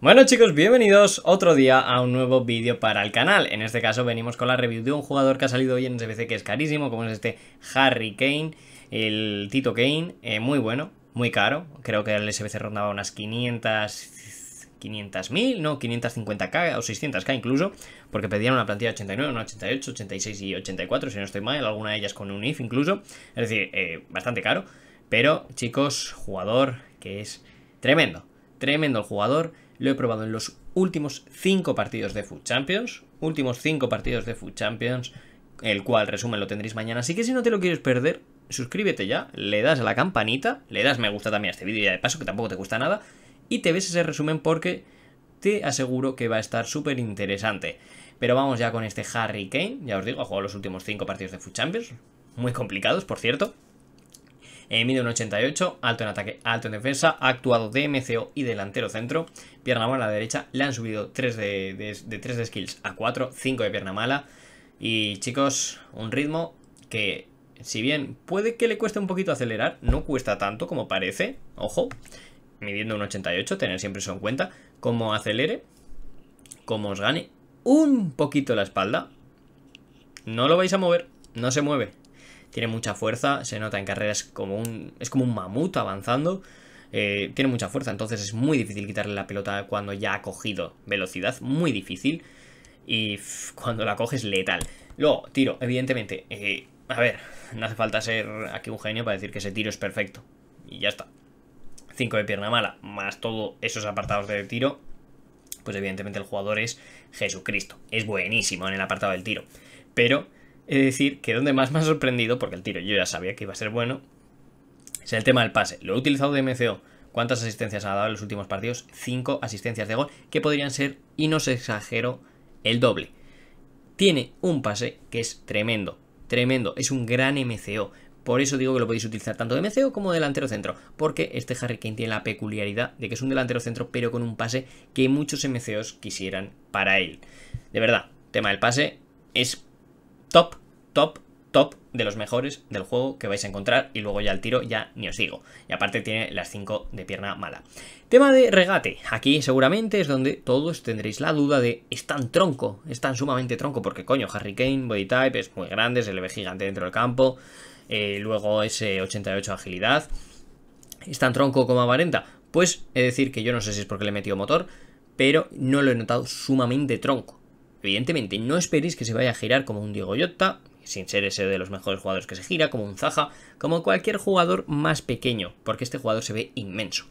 Bueno chicos, bienvenidos otro día a un nuevo vídeo para el canal. En este caso venimos con la review de un jugador que ha salido hoy en SBC que es carísimo, como es este Harry Kane, el Tito Kane, eh, muy bueno, muy caro. Creo que el SBC rondaba unas 500... 500.000, no, 550k o 600k incluso, porque pedían una plantilla 89, 88, 86 y 84, si no estoy mal, alguna de ellas con un IF incluso, es decir, eh, bastante caro, pero chicos, jugador que es tremendo, tremendo el jugador, lo he probado en los últimos 5 partidos de Food Champions. Últimos 5 partidos de Food Champions. El cual, resumen, lo tendréis mañana. Así que si no te lo quieres perder, suscríbete ya, le das a la campanita, le das me gusta también a este vídeo ya de paso, que tampoco te gusta nada, y te ves ese resumen porque te aseguro que va a estar súper interesante. Pero vamos ya con este Harry Kane, ya os digo, ha jugado los últimos 5 partidos de Food Champions, muy complicados por cierto, mide un 88, alto en ataque, alto en defensa, ha actuado de MCO y delantero centro. Pierna mala a la derecha, le han subido de, de 3 de skills a 4, 5 de pierna mala. Y chicos, un ritmo que si bien puede que le cueste un poquito acelerar, no cuesta tanto como parece, ojo, midiendo un 88, tener siempre eso en cuenta, como acelere, como os gane un poquito la espalda, no lo vais a mover, no se mueve, tiene mucha fuerza, se nota en carreras como un, es como un mamut avanzando, eh, tiene mucha fuerza, entonces es muy difícil quitarle la pelota cuando ya ha cogido velocidad, muy difícil, y cuando la coges letal. Luego, tiro, evidentemente, eh, a ver, no hace falta ser aquí un genio para decir que ese tiro es perfecto, y ya está. 5 de pierna mala, más todos esos apartados de tiro, pues evidentemente el jugador es Jesucristo. Es buenísimo en el apartado del tiro. Pero es decir que donde más me ha sorprendido, porque el tiro yo ya sabía que iba a ser bueno, es el tema del pase. Lo he utilizado de MCO. ¿Cuántas asistencias ha dado en los últimos partidos? 5 asistencias de gol, que podrían ser, y no se exagero, el doble. Tiene un pase que es tremendo, tremendo, es un gran MCO. Por eso digo que lo podéis utilizar tanto de MCO como delantero centro, porque este Harry Kane tiene la peculiaridad de que es un delantero centro, pero con un pase que muchos MCOs quisieran para él. De verdad, tema del pase es top, top, top de los mejores del juego que vais a encontrar y luego ya el tiro ya ni os sigo. Y aparte tiene las 5 de pierna mala. Tema de regate. Aquí seguramente es donde todos tendréis la duda de es tan tronco, es tan sumamente tronco porque coño, Harry Kane, body type, es muy grande, se le ve gigante dentro del campo, eh, luego ese 88 agilidad. ¿Es tan tronco como aparenta? Pues he de decir que yo no sé si es porque le he metido motor, pero no lo he notado sumamente tronco. Evidentemente, no esperéis que se vaya a girar como un Diego Yotta, sin ser ese de los mejores jugadores que se gira, como un Zaha, como cualquier jugador más pequeño, porque este jugador se ve inmenso,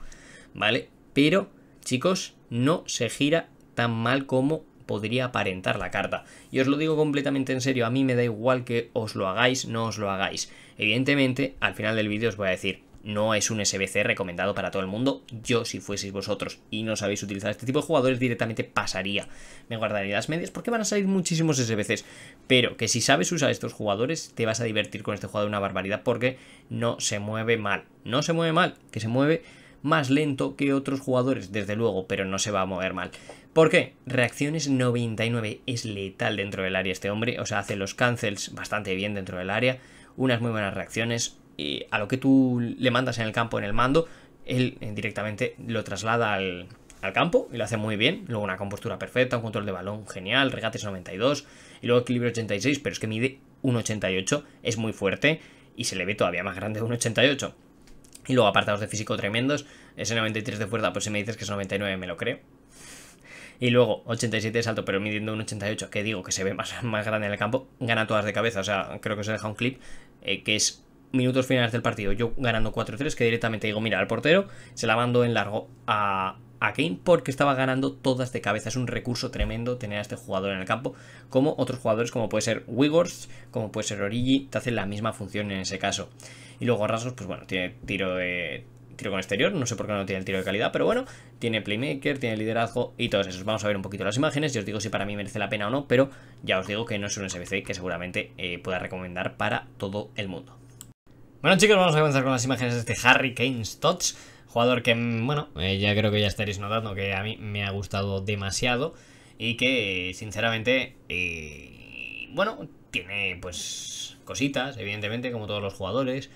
¿vale? Pero, chicos, no se gira tan mal como podría aparentar la carta. Y os lo digo completamente en serio, a mí me da igual que os lo hagáis, no os lo hagáis. Evidentemente, al final del vídeo os voy a decir, no es un SBC recomendado para todo el mundo. Yo, si fueseis vosotros y no sabéis utilizar este tipo de jugadores, directamente pasaría. Me guardaría las medias porque van a salir muchísimos SBCs. Pero que si sabes usar estos jugadores, te vas a divertir con este jugador una barbaridad porque no se mueve mal. No se mueve mal, que se mueve más lento que otros jugadores, desde luego, pero no se va a mover mal. ¿Por qué? Reacciones 99, es letal dentro del área este hombre, o sea, hace los cancels bastante bien dentro del área, unas muy buenas reacciones, eh, a lo que tú le mandas en el campo, en el mando, él eh, directamente lo traslada al, campo y lo hace muy bien. Luego una compostura perfecta, un control de balón genial, regates 92 y luego equilibrio 86, pero es que mide un 88, es muy fuerte y se le ve todavía más grande de 88 Y luego apartados de físico tremendos, ese 93 de fuerza, pues si me dices que es 99 me lo creo. Y luego 87 de salto, pero midiendo un 88, que digo que se ve más, más grande en el campo, gana todas de cabeza, o sea, creo que se deja un clip eh, que es minutos finales del partido, yo ganando 4-3, que directamente digo, mira, al portero se la mando en largo a, a Kane porque estaba ganando todas de cabeza. Es un recurso tremendo tener a este jugador en el campo, como otros jugadores como puede ser Wiggors, como puede ser Origi, te hacen la misma función en ese caso. Y luego Rasos, pues bueno, tiene tiro de tiro con exterior, no sé por qué no tiene el tiro de calidad, pero bueno, tiene playmaker, tiene liderazgo y todos esos. Vamos a ver un poquito las imágenes y os digo si para mí merece la pena o no, pero ya os digo que no es un SBC que seguramente eh, pueda recomendar para todo el mundo. Bueno chicos, vamos a comenzar con las imágenes de este Harry Kane Stotts, jugador que, mm, bueno, eh, ya creo que ya estaréis notando que a mí me ha gustado demasiado y que, sinceramente, eh, bueno, tiene pues cositas, evidentemente, como todos los jugadores.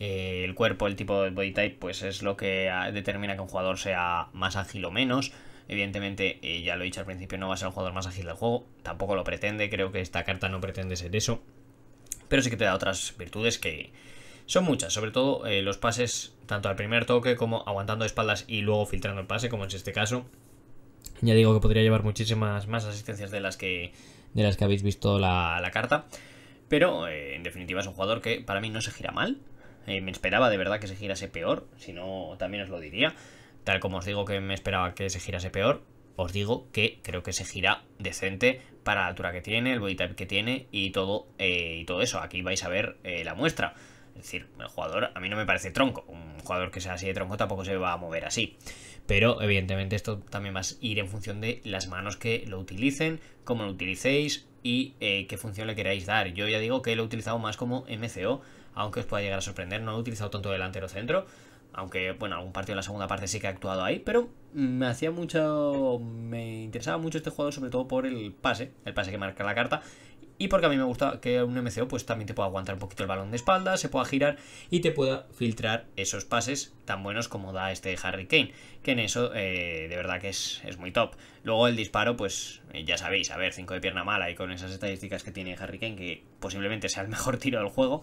Eh, el cuerpo, el tipo de body type, pues es lo que ah, determina que un jugador sea más ágil o menos. Evidentemente, ya lo he dicho al principio, no va a ser el jugador más ágil del juego. Tampoco lo pretende, creo que esta carta no pretende ser eso. Pero sí que te da otras virtudes que, son muchas, sobre todo eh, los pases tanto al primer toque como aguantando espaldas y luego filtrando el pase, como es este caso. Ya digo que podría llevar muchísimas más asistencias de las que, de las que habéis visto la, carta. Pero eh, en definitiva es un jugador que para mí no se gira mal. Eh, me esperaba de verdad que se girase peor, si no también os lo diría. Tal como os digo que me esperaba que se girase peor, os digo que creo que se gira decente para la altura que tiene, el body type que tiene y todo, y todo eso. Aquí vais a ver la muestra. Es decir, el jugador a mí no me parece tronco. Un jugador que sea así de tronco tampoco se va a mover así. Pero evidentemente esto también va a ir en función de las manos que lo utilicen, cómo lo utilicéis y eh, qué función le queráis dar. Yo ya digo que lo he utilizado más como MCO, aunque os pueda llegar a sorprender. No lo he utilizado tanto delantero centro. Aunque, bueno, algún partido de la segunda parte sí que ha actuado ahí, pero me hacía mucho. Me interesaba mucho este jugador, sobre todo por el pase, el pase que marca la carta y porque a mí me gusta que un MCO pues también te pueda aguantar un poquito el balón de espalda, se pueda girar y te pueda filtrar esos pases tan buenos como da este Harry Kane, que en eso eh, de verdad que es, muy top. Luego el disparo pues eh, ya sabéis, a ver, 5 de pierna mala y con esas estadísticas que tiene Harry Kane, que posiblemente sea el mejor tiro del juego,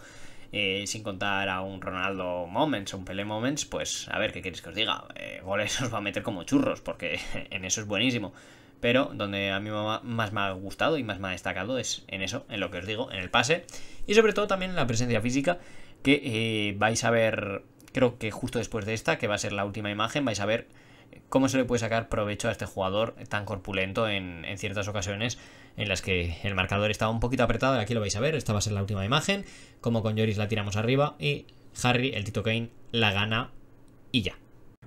eh, sin contar a un Ronaldo Moments, un Pelé Moments, pues a ver, ¿qué queréis que os diga? Eh, goles os va a meter como churros, porque en eso es buenísimo pero donde a mí más me ha gustado y más me ha destacado es en eso, en lo que os digo, en el pase y sobre todo también en la presencia física que eh, vais a ver, creo que justo después de esta, que va a ser la última imagen, vais a ver cómo se le puede sacar provecho a este jugador tan corpulento en, ciertas ocasiones en las que el marcador estaba un poquito apretado, aquí lo vais a ver, esta va a ser la última imagen, como con Joris la tiramos arriba y Harry, el Tito Kane, la gana y ya.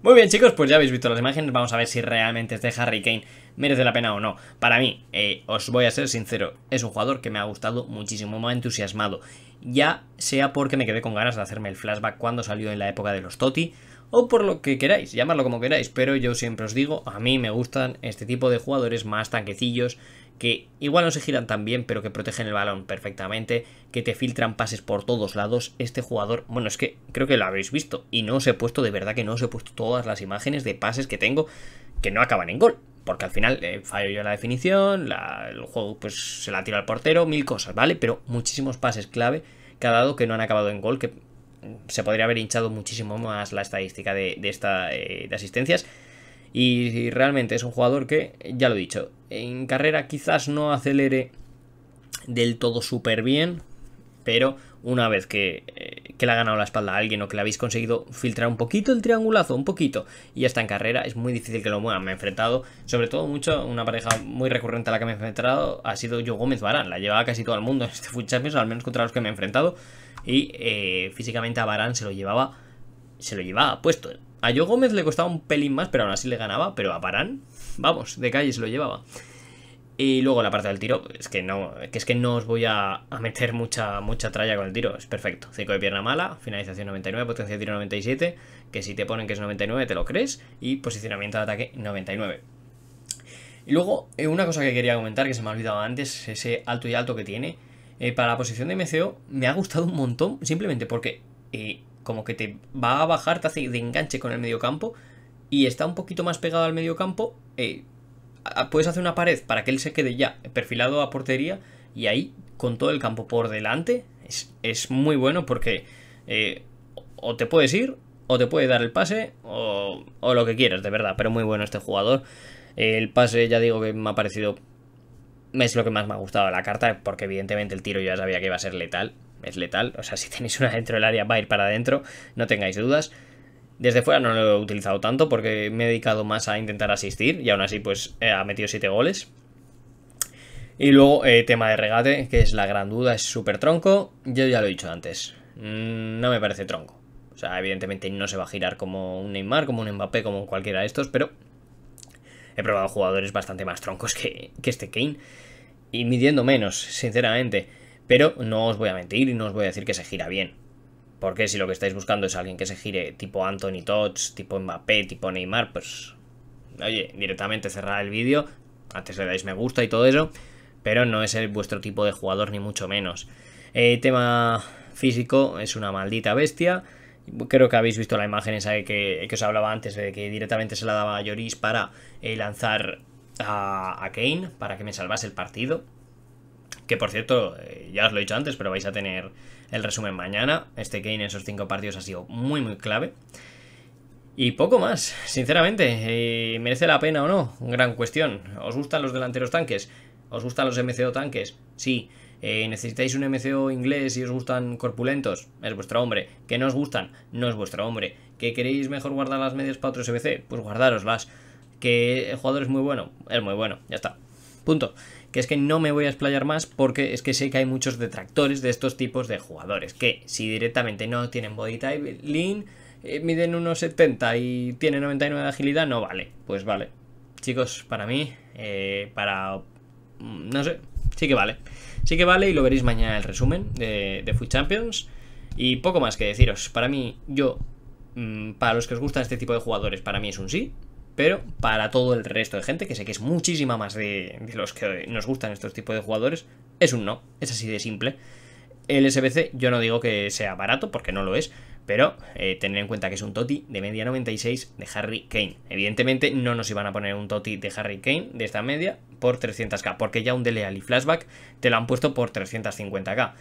Muy bien chicos, pues ya habéis visto las imágenes, vamos a ver si realmente este Harry Kane merece la pena o no. Para mí, eh, os voy a ser sincero, es un jugador que me ha gustado muchísimo, me ha entusiasmado. Ya sea porque me quedé con ganas de hacerme el flashback cuando salió en la época de los Toti, o por lo que queráis, llamarlo como queráis, pero yo siempre os digo, a mí me gustan este tipo de jugadores más tanquecillos, que igual no se giran tan bien, pero que protegen el balón perfectamente, que te filtran pases por todos lados. Este jugador, bueno, es que creo que lo habréis visto y no os he puesto, de verdad que no os he puesto todas las imágenes de pases que tengo que no acaban en gol. Porque al final eh, fallo yo la definición, el juego pues se la tira al portero, mil cosas, ¿vale? Pero muchísimos pases clave que ha dado que no han acabado en gol, que mm, se podría haber hinchado muchísimo más la estadística de, esta, eh, de asistencias y, realmente es un jugador que, ya lo he dicho, en carrera quizás no acelere del todo súper bien, pero una vez que, eh, le ha ganado la espalda a alguien o que le habéis conseguido filtrar un poquito el triangulazo, un poquito, y hasta está en carrera, es muy difícil que lo muevan. Me he enfrentado, sobre todo mucho, una pareja muy recurrente a la que me he enfrentado ha sido yo Gómez Barán. La llevaba casi todo el mundo en este Food al menos contra los que me he enfrentado. Y eh, físicamente a Barán se lo llevaba. Se lo llevaba puesto. A Joe Gómez le costaba un pelín más, pero aún así le ganaba. Pero a Parán, vamos, de calle se lo llevaba. Y luego la parte del tiro, es que no, que es que no os voy a, meter mucha, mucha tralla con el tiro, es perfecto. Cinco de pierna mala, finalización 99, potencia de tiro 97, que si te ponen que es 99 te lo crees, y posicionamiento de ataque 99. Y luego, eh, una cosa que quería comentar, que se me ha olvidado antes, ese alto y alto que tiene, eh, para la posición de MCO me ha gustado un montón, simplemente porque eh, como que te va a bajar, te hace de enganche con el campo y está un poquito más pegado al mediocampo. campo eh, puedes hacer una pared para que él se quede ya perfilado a portería y ahí con todo el campo por delante es, muy bueno porque eh, o te puedes ir o te puede dar el pase o, lo que quieras de verdad pero muy bueno este jugador el pase ya digo que me ha parecido es lo que más me ha gustado de la carta porque evidentemente el tiro ya sabía que iba a ser letal es letal. O sea, si tenéis una dentro del área, va a ir para adentro, no tengáis dudas. Desde fuera no lo he utilizado tanto porque me he dedicado más a intentar asistir y aún así pues eh, ha metido 7 goles. Y luego eh, tema de regate, que es la gran duda, es súper tronco. Yo ya lo he dicho antes, mm, no me parece tronco. O sea, evidentemente no se va a girar como un Neymar, como un Mbappé, como cualquiera de estos, pero he probado jugadores bastante más troncos que, que este Kane. Y midiendo menos, sinceramente. Pero no os voy a mentir y no os voy a decir que se gira bien. Porque si lo que estáis buscando es alguien que se gire tipo Anthony Tots, tipo Mbappé, tipo Neymar, pues... Oye, directamente cerrar el vídeo, antes le dais me gusta y todo eso, pero no es el, vuestro tipo de jugador ni mucho menos. Eh, tema físico, es una maldita bestia. Creo que habéis visto la imagen esa que, que os hablaba antes, de que directamente se la daba a Lloris para eh, lanzar a, a Kane, para que me salvase el partido que por cierto, eh, ya os lo he dicho antes, pero vais a tener el resumen mañana. Este Kane en esos cinco partidos ha sido muy, muy clave. Y poco más, sinceramente. Eh, ¿Merece la pena o no? Gran cuestión. ¿Os gustan los delanteros tanques? ¿Os gustan los MCO tanques? Sí. Eh, ¿Necesitáis un MCO inglés y os gustan corpulentos? Es vuestro hombre. ¿Que no os gustan? No es vuestro hombre. ¿Que queréis mejor guardar las medias para otros SBC? Pues guardaroslas. ¿Que el jugador es muy bueno? Es muy bueno. Ya está. Punto. Que es que no me voy a explayar más porque es que sé que hay muchos detractores de estos tipos de jugadores. Que si directamente no tienen body type lean, eh, miden unos 70 y tienen 99 de agilidad, no vale. Pues vale. Chicos, para mí, eh, para... Mm, no sé, sí que vale. Sí que vale y lo veréis mañana el resumen de, de Champions. Y poco más que deciros. Para mí, yo mm, para los que os gustan este tipo de jugadores, para mí es un sí pero para todo el resto de gente, que sé que es muchísima más de, los que nos gustan estos tipos de jugadores, es un no, es así de simple. El SBC yo no digo que sea barato, porque no lo es, pero eh, tener en cuenta que es un Toti de media 96 de Harry Kane. Evidentemente no nos iban a poner un Toti de Harry Kane de esta media por 300k, porque ya un Dele Alli flashback te lo han puesto por 350k.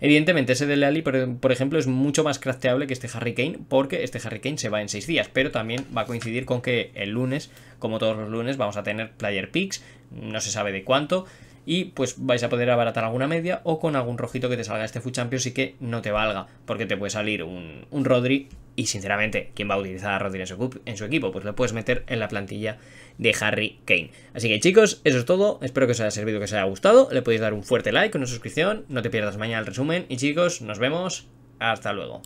Evidentemente, ese de Ali, e-, por ejemplo, es mucho más crafteable que este Harry Kane, porque este Harry Kane se va en 6 días, pero también va a coincidir con que el lunes, como todos los lunes, vamos a tener player picks, no se sabe de cuánto, y pues vais a poder abaratar alguna media o con algún rojito que te salga este Fuchampio Champions y que no te valga, porque te puede salir un, un Rodri y sinceramente, ¿quién va a utilizar a Rodri en su, en su equipo? Pues lo puedes meter en la plantilla de Harry Kane. Así que chicos, eso es todo. Espero que os haya servido, que os haya gustado. Le podéis dar un fuerte like, una suscripción. No te pierdas mañana el resumen. Y chicos, nos vemos. Hasta luego.